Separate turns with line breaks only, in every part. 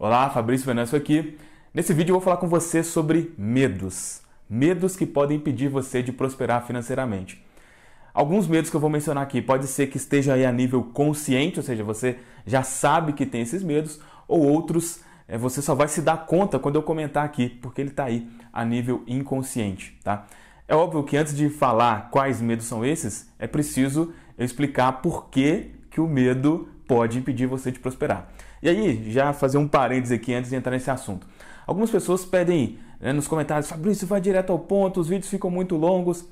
Olá, Fabrício Venâncio aqui. Nesse vídeo eu vou falar com você sobre medos. Medos que podem impedir você de prosperar financeiramente. Alguns medos que eu vou mencionar aqui pode ser que esteja aí a nível consciente, ou seja, você já sabe que tem esses medos, ou outros eh, você só vai se dar conta quando eu comentar aqui, porque ele está aí a nível inconsciente, tá? É óbvio que antes de falar quais medos são esses, é preciso eu explicar por que, que o medo pode impedir você de prosperar. E aí, já fazer um parênteses aqui antes de entrar nesse assunto. Algumas pessoas pedem né, nos comentários, Fabrício, vai direto ao ponto, os vídeos ficam muito longos.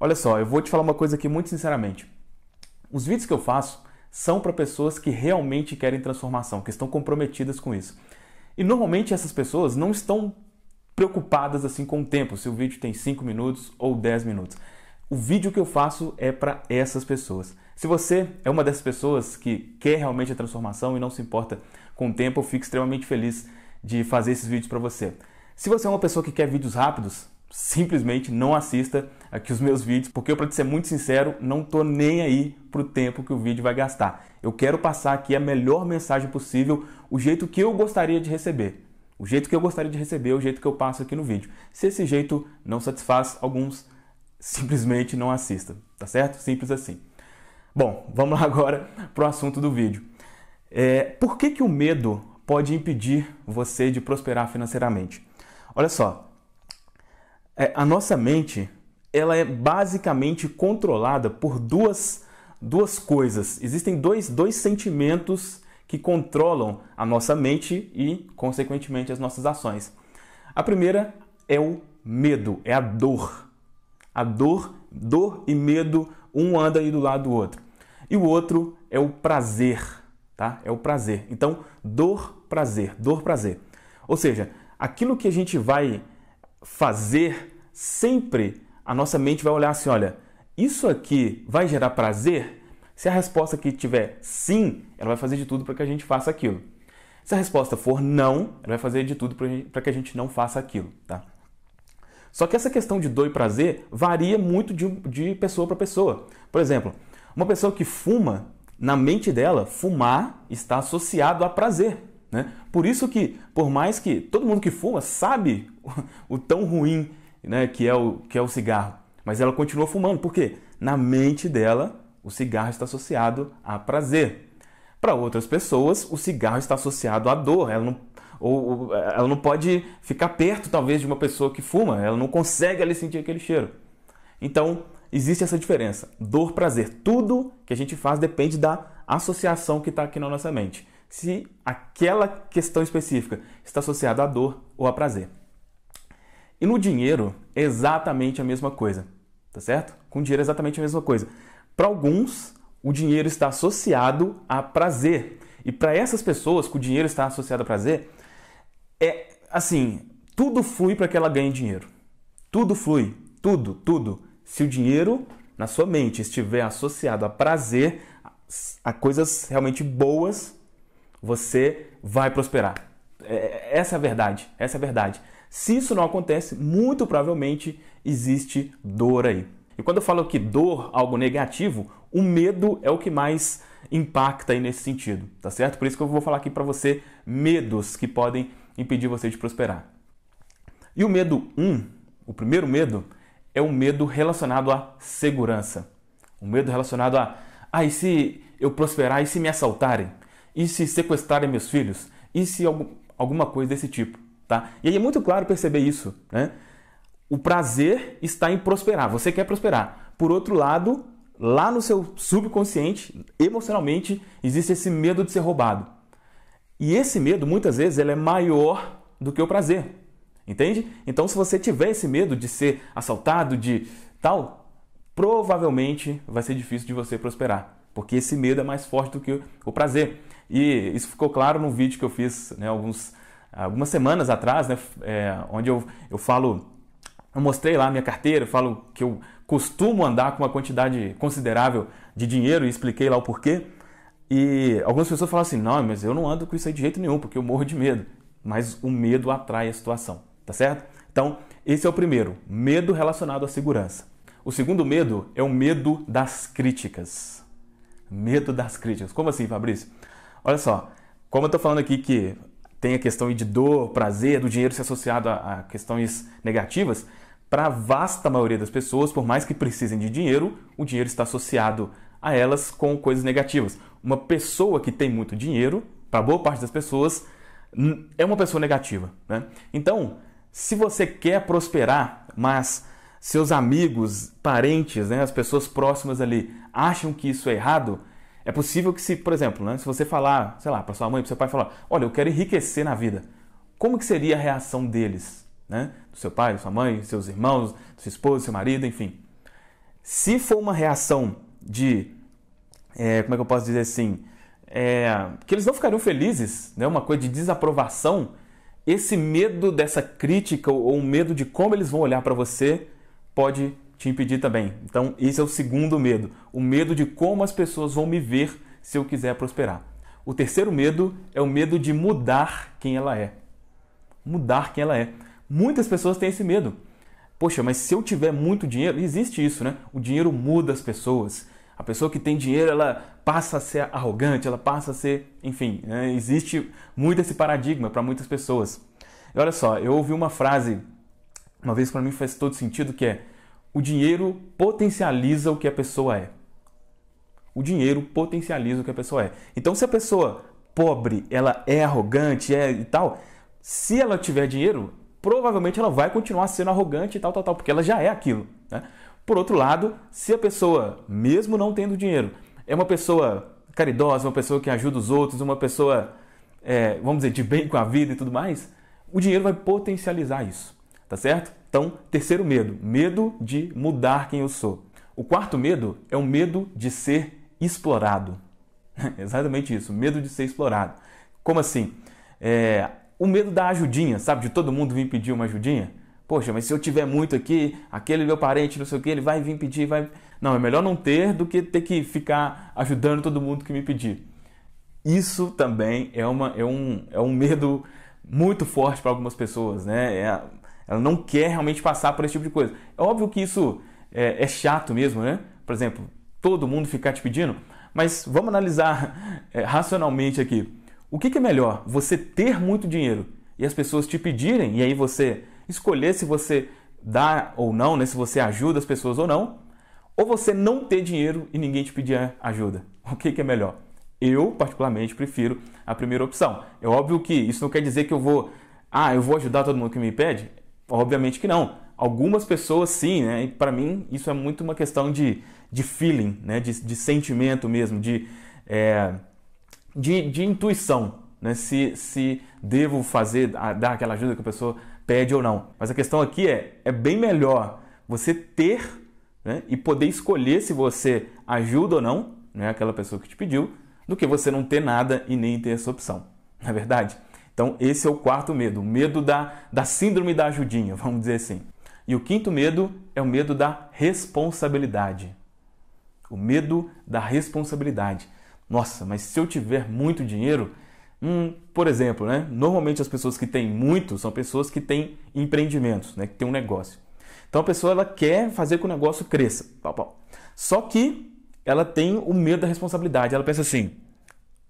Olha só, eu vou te falar uma coisa aqui muito sinceramente. Os vídeos que eu faço são para pessoas que realmente querem transformação, que estão comprometidas com isso. E normalmente essas pessoas não estão preocupadas assim com o tempo, se o vídeo tem 5 minutos ou 10 minutos. O vídeo que eu faço é para essas pessoas. Se você é uma dessas pessoas que quer realmente a transformação e não se importa com o tempo, eu fico extremamente feliz de fazer esses vídeos para você. Se você é uma pessoa que quer vídeos rápidos, simplesmente não assista aqui os meus vídeos, porque eu, para ser muito sincero, não estou nem aí para o tempo que o vídeo vai gastar. Eu quero passar aqui a melhor mensagem possível, o jeito que eu gostaria de receber. O jeito que eu gostaria de receber, o jeito que eu passo aqui no vídeo. Se esse jeito não satisfaz alguns, simplesmente não assista, tá certo? Simples assim. Bom, vamos lá agora para o assunto do vídeo. É, por que, que o medo pode impedir você de prosperar financeiramente? Olha só, é, a nossa mente ela é basicamente controlada por duas, duas coisas. Existem dois, dois sentimentos que controlam a nossa mente e, consequentemente, as nossas ações. A primeira é o medo, é a dor. A dor, dor e medo, um anda aí do lado do outro. E o outro é o prazer, tá? É o prazer. Então, dor, prazer, dor, prazer. Ou seja, aquilo que a gente vai fazer, sempre a nossa mente vai olhar assim, olha, isso aqui vai gerar prazer? Se a resposta que tiver sim, ela vai fazer de tudo para que a gente faça aquilo. Se a resposta for não, ela vai fazer de tudo para que a gente não faça aquilo, tá? Só que essa questão de dor e prazer varia muito de, de pessoa para pessoa. Por exemplo, uma pessoa que fuma, na mente dela, fumar está associado a prazer. Né? Por isso que, por mais que todo mundo que fuma sabe o, o tão ruim né, que, é o, que é o cigarro, mas ela continua fumando, porque na mente dela o cigarro está associado a prazer. Para outras pessoas, o cigarro está associado à dor. Ela não, ou, ou, ela não pode ficar perto, talvez, de uma pessoa que fuma. Ela não consegue ali sentir aquele cheiro. Então, existe essa diferença. Dor, prazer. Tudo que a gente faz depende da associação que está aqui na nossa mente. Se aquela questão específica está associada à dor ou a prazer. E no dinheiro, exatamente a mesma coisa. Tá certo? Com dinheiro, exatamente a mesma coisa. Para alguns, o dinheiro está associado a prazer. E para essas pessoas que o dinheiro está associado a prazer, é assim: tudo flui para que ela ganhe dinheiro. Tudo flui. Tudo, tudo. Se o dinheiro na sua mente estiver associado a prazer, a coisas realmente boas, você vai prosperar. É, essa é a verdade, essa é a verdade. Se isso não acontece, muito provavelmente existe dor aí. E quando eu falo que dor, algo negativo, o medo é o que mais impacta aí nesse sentido, tá certo? Por isso que eu vou falar aqui para você medos que podem impedir você de prosperar. E o medo 1, um, o primeiro medo, é o medo relacionado à segurança. O medo relacionado a, ah, e se eu prosperar? E se me assaltarem? E se sequestrarem meus filhos? E se algum, alguma coisa desse tipo? Tá? E aí é muito claro perceber isso. Né? O prazer está em prosperar, você quer prosperar. Por outro lado, lá no seu subconsciente, emocionalmente, existe esse medo de ser roubado. E esse medo, muitas vezes, ele é maior do que o prazer entende? Então, se você tiver esse medo de ser assaltado, de tal, provavelmente vai ser difícil de você prosperar, porque esse medo é mais forte do que o prazer. E isso ficou claro no vídeo que eu fiz né, alguns, algumas semanas atrás, né, é, onde eu, eu falo, eu mostrei lá a minha carteira, eu falo que eu costumo andar com uma quantidade considerável de dinheiro e expliquei lá o porquê. E algumas pessoas falam assim: não, mas eu não ando com isso aí de jeito nenhum, porque eu morro de medo. Mas o medo atrai a situação tá certo? Então, esse é o primeiro, medo relacionado à segurança. O segundo medo é o medo das críticas. Medo das críticas. Como assim, Fabrício? Olha só, como eu tô falando aqui que tem a questão de dor, prazer, do dinheiro ser associado a, a questões negativas, para a vasta maioria das pessoas, por mais que precisem de dinheiro, o dinheiro está associado a elas com coisas negativas. Uma pessoa que tem muito dinheiro, para boa parte das pessoas, é uma pessoa negativa. Né? Então, se você quer prosperar, mas seus amigos, parentes, né, as pessoas próximas ali acham que isso é errado, é possível que se, por exemplo, né, se você falar, sei lá, para sua mãe, para seu pai falar, olha, eu quero enriquecer na vida, como que seria a reação deles, né, do seu pai, da sua mãe, seus irmãos, do sua esposa, do seu marido, enfim. Se for uma reação de, é, como é que eu posso dizer assim, é, que eles não ficariam felizes, né, uma coisa de desaprovação, esse medo dessa crítica ou o medo de como eles vão olhar para você pode te impedir também. Então, esse é o segundo medo, o medo de como as pessoas vão me ver se eu quiser prosperar. O terceiro medo é o medo de mudar quem ela é. Mudar quem ela é. Muitas pessoas têm esse medo. Poxa, mas se eu tiver muito dinheiro, existe isso, né? O dinheiro muda as pessoas. A pessoa que tem dinheiro, ela passa a ser arrogante, ela passa a ser, enfim, né? existe muito esse paradigma para muitas pessoas. E olha só, eu ouvi uma frase uma vez para mim faz todo sentido que é: o dinheiro potencializa o que a pessoa é. O dinheiro potencializa o que a pessoa é. Então se a pessoa pobre, ela é arrogante, é e tal, se ela tiver dinheiro, provavelmente ela vai continuar sendo arrogante e tal, tal, tal, porque ela já é aquilo. Né? Por outro lado, se a pessoa, mesmo não tendo dinheiro, é uma pessoa caridosa, uma pessoa que ajuda os outros, uma pessoa, é, vamos dizer, de bem com a vida e tudo mais, o dinheiro vai potencializar isso, tá certo? Então, terceiro medo, medo de mudar quem eu sou. O quarto medo é o medo de ser explorado. Exatamente isso, medo de ser explorado. Como assim? É, o medo da ajudinha, sabe? De todo mundo vir pedir uma ajudinha. Poxa, mas se eu tiver muito aqui, aquele meu parente, não sei o que, ele vai vir pedir, vai. Não, é melhor não ter do que ter que ficar ajudando todo mundo que me pedir. Isso também é, uma, é, um, é um medo muito forte para algumas pessoas, né? É, ela não quer realmente passar por esse tipo de coisa. É óbvio que isso é, é chato mesmo, né? Por exemplo, todo mundo ficar te pedindo, mas vamos analisar é, racionalmente aqui. O que, que é melhor? Você ter muito dinheiro e as pessoas te pedirem, e aí você escolher se você dá ou não, né? se você ajuda as pessoas ou não, ou você não ter dinheiro e ninguém te pedir ajuda. O que, que é melhor? Eu, particularmente, prefiro a primeira opção. É óbvio que isso não quer dizer que eu vou, ah, eu vou ajudar todo mundo que me pede? Obviamente que não. Algumas pessoas sim, né? E para mim isso é muito uma questão de, de feeling, né? De, de sentimento mesmo, de, é, de, de intuição né? se, se devo fazer, dar aquela ajuda que a pessoa pede ou não. Mas a questão aqui é, é bem melhor você ter né? e poder escolher se você ajuda ou não, né? aquela pessoa que te pediu, do que você não ter nada e nem ter essa opção, não é verdade? Então esse é o quarto medo, o medo da, da síndrome da ajudinha, vamos dizer assim. E o quinto medo é o medo da responsabilidade. O medo da responsabilidade. Nossa, mas se eu tiver muito dinheiro, Hum, por exemplo, né? normalmente as pessoas que têm muito são pessoas que têm empreendimentos, né? que têm um negócio. Então a pessoa ela quer fazer que o negócio cresça. Pau, pau. Só que ela tem o medo da responsabilidade. Ela pensa assim,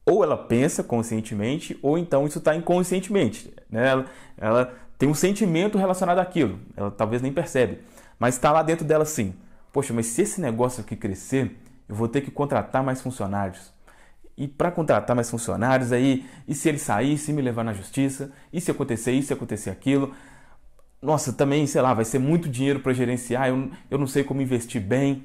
ou ela pensa conscientemente, ou então isso está inconscientemente. Né? Ela, ela, tem um sentimento relacionado àquilo. Ela talvez nem percebe. Mas está lá dentro dela assim. Poxa, mas se esse negócio aqui crescer, eu vou ter que contratar mais funcionários. E para contratar mais funcionários aí, e se ele sair, se me levar na justiça, e se acontecer isso, se acontecer aquilo. Nossa, também, sei lá, vai ser muito dinheiro para gerenciar, eu, eu não sei como investir bem.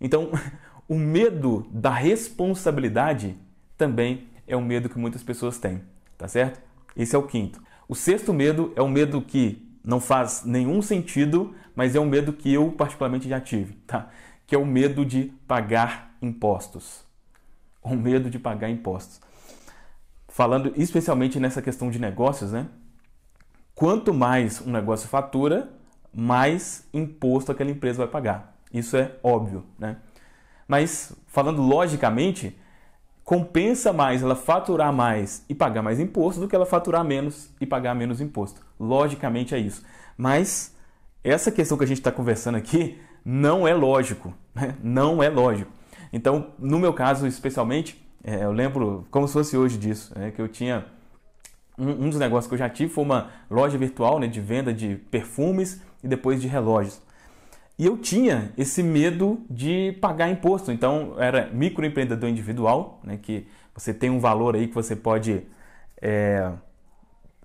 Então, o medo da responsabilidade também é um medo que muitas pessoas têm, tá certo? Esse é o quinto. O sexto medo é um medo que não faz nenhum sentido, mas é um medo que eu particularmente já tive, tá? Que é o medo de pagar impostos o medo de pagar impostos. Falando especialmente nessa questão de negócios, né? Quanto mais um negócio fatura, mais imposto aquela empresa vai pagar. Isso é óbvio, né? Mas falando logicamente, compensa mais ela faturar mais e pagar mais imposto do que ela faturar menos e pagar menos imposto. Logicamente é isso. Mas essa questão que a gente está conversando aqui não é lógico, né? não é lógico. Então, no meu caso especialmente, é, eu lembro como se fosse hoje disso, é, que eu tinha um, um, dos negócios que eu já tive foi uma loja virtual né, de venda de perfumes e depois de relógios. E eu tinha esse medo de pagar imposto. Então, era microempreendedor individual, né, que você tem um valor aí que você pode é,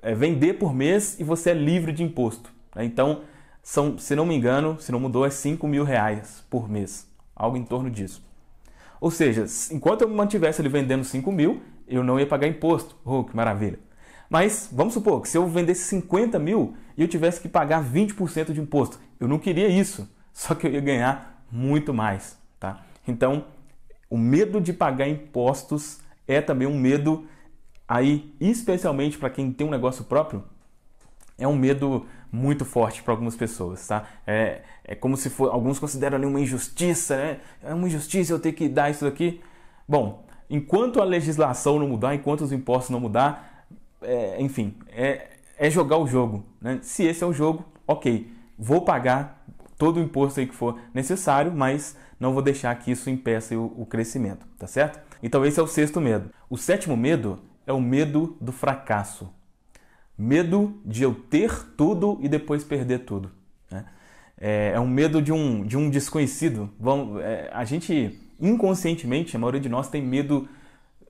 é vender por mês e você é livre de imposto. Né? Então, são, se não me engano, se não mudou, é 5 mil reais por mês. Algo em torno disso. Ou seja, enquanto eu mantivesse ele vendendo 5 mil, eu não ia pagar imposto. Oh, que maravilha. Mas vamos supor que se eu vendesse 50 mil e eu tivesse que pagar 20% de imposto. Eu não queria isso, só que eu ia ganhar muito mais. Tá? Então, o medo de pagar impostos é também um medo aí, especialmente para quem tem um negócio próprio, é um medo muito forte para algumas pessoas, tá? É, é como se for, alguns consideram ali uma injustiça, né? É uma injustiça eu ter que dar isso aqui. Bom, enquanto a legislação não mudar, enquanto os impostos não mudar, é, enfim, é, é jogar o jogo, né? Se esse é o jogo, ok, vou pagar todo o imposto aí que for necessário, mas não vou deixar que isso impeça o, o crescimento, tá certo? Então esse é o sexto medo. O sétimo medo é o medo do fracasso medo de eu ter tudo e depois perder tudo. Né? É, é, um medo de um, de um desconhecido. Vamos, é, a gente, inconscientemente, a maioria de nós tem medo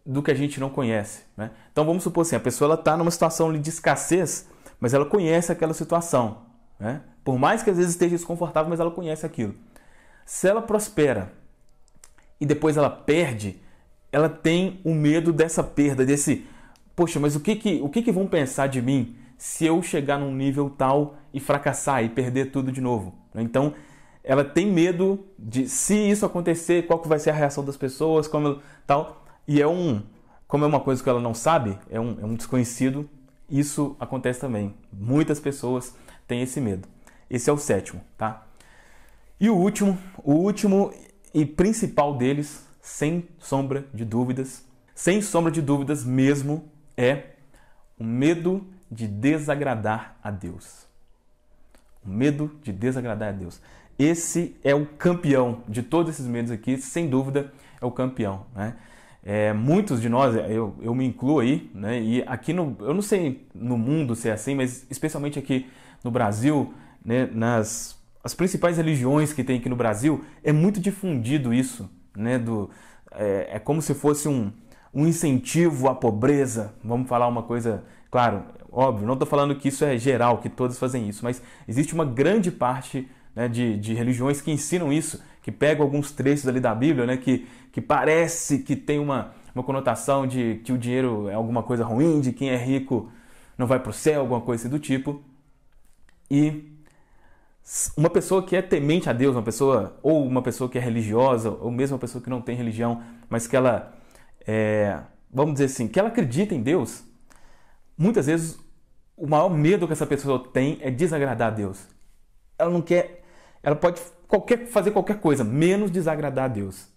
do que a gente não conhece. Né? Então vamos supor assim, a pessoa está numa situação de escassez, mas ela conhece aquela situação. Né? Por mais que às vezes esteja desconfortável, mas ela conhece aquilo. Se ela prospera e depois ela perde, ela tem o medo dessa perda, desse poxa, mas o que que, o que, que vão pensar de mim se eu chegar num nível tal e fracassar e perder tudo de novo? Né? Então, ela tem medo de se isso acontecer, qual que vai ser a reação das pessoas, como tal. E é um, como é uma coisa que ela não sabe, é um, é um desconhecido, isso acontece também. Muitas pessoas têm esse medo. Esse é o sétimo, tá? E o último, o último e principal deles, sem sombra de dúvidas, sem sombra de dúvidas mesmo, é o medo de desagradar a Deus. O medo de desagradar a Deus. Esse é o campeão de todos esses medos aqui, sem dúvida é o campeão. Né? É, muitos de nós, é, eu, eu me incluo aí, né? e aqui no, eu não sei no mundo se é assim, mas especialmente aqui no Brasil, né, nas as principais religiões que tem aqui no Brasil, é muito difundido isso, né? Do, é, é como se fosse um, um incentivo à pobreza. Vamos falar uma coisa, claro, óbvio, não estou falando que isso é geral, que todos fazem isso, mas existe uma grande parte né, de, de, religiões que ensinam isso, que pegam alguns trechos ali da Bíblia, né, que, que parece que tem uma, uma conotação de que o dinheiro é alguma coisa ruim, de quem é rico não vai para o céu, alguma coisa do tipo. E uma pessoa que é temente a Deus, uma pessoa ou uma pessoa que é religiosa, ou mesmo uma pessoa que não tem religião, mas que ela é, vamos dizer assim, que ela acredita em Deus, muitas vezes o maior medo que essa pessoa tem é desagradar a Deus. Ela não quer, ela pode qualquer, fazer qualquer coisa, menos desagradar a Deus.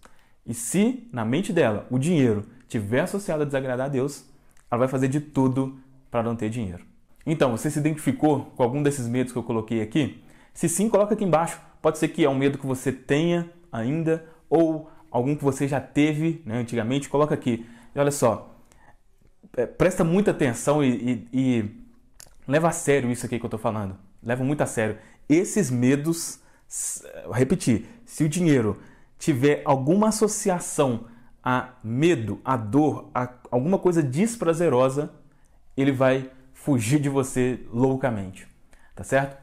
E se na mente dela o dinheiro tiver associado a desagradar a Deus, ela vai fazer de tudo para não ter dinheiro. Então, você se identificou com algum desses medos que eu coloquei aqui? Se sim, coloca aqui embaixo. Pode ser que é um medo que você tenha ainda ou algum que você já teve né, antigamente, coloca aqui. E olha só, é, presta muita atenção e, e, e, leva a sério isso aqui que eu estou falando. Leva muito a sério. Esses medos, repetir, se o dinheiro tiver alguma associação a medo, a dor, a alguma coisa desprazerosa, ele vai fugir de você loucamente, tá certo?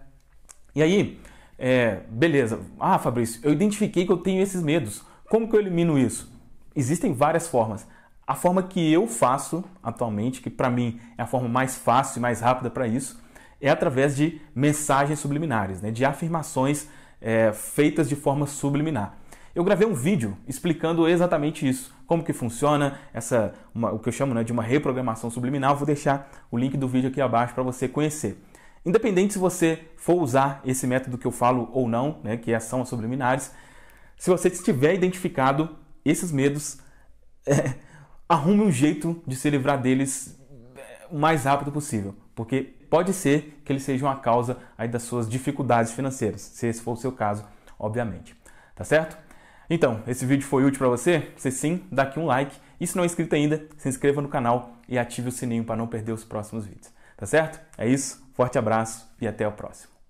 E aí, é, beleza. Ah, Fabrício, eu identifiquei que eu tenho esses medos. Como que eu elimino isso? Existem várias formas. A forma que eu faço atualmente, que para mim é a forma mais fácil e mais rápida para isso, é através de mensagens subliminares, né? de afirmações é, feitas de forma subliminar. Eu gravei um vídeo explicando exatamente isso, como que funciona essa, uma, o que eu chamo né, de uma reprogramação subliminal. Vou deixar o link do vídeo aqui abaixo para você conhecer. Independente se você for usar esse método que eu falo ou não, né, que é ação subliminares, se você tiver identificado esses medos, é, arrume um jeito de se livrar deles é, o mais rápido possível, porque pode ser que eles sejam a causa aí das suas dificuldades financeiras, se esse for o seu caso, obviamente. Tá certo? Então, esse vídeo foi útil para você? Se sim, dá aqui um like. E se não é inscrito ainda, se inscreva no canal e ative o sininho para não perder os próximos vídeos. Tá certo? É isso, forte abraço e até o próximo.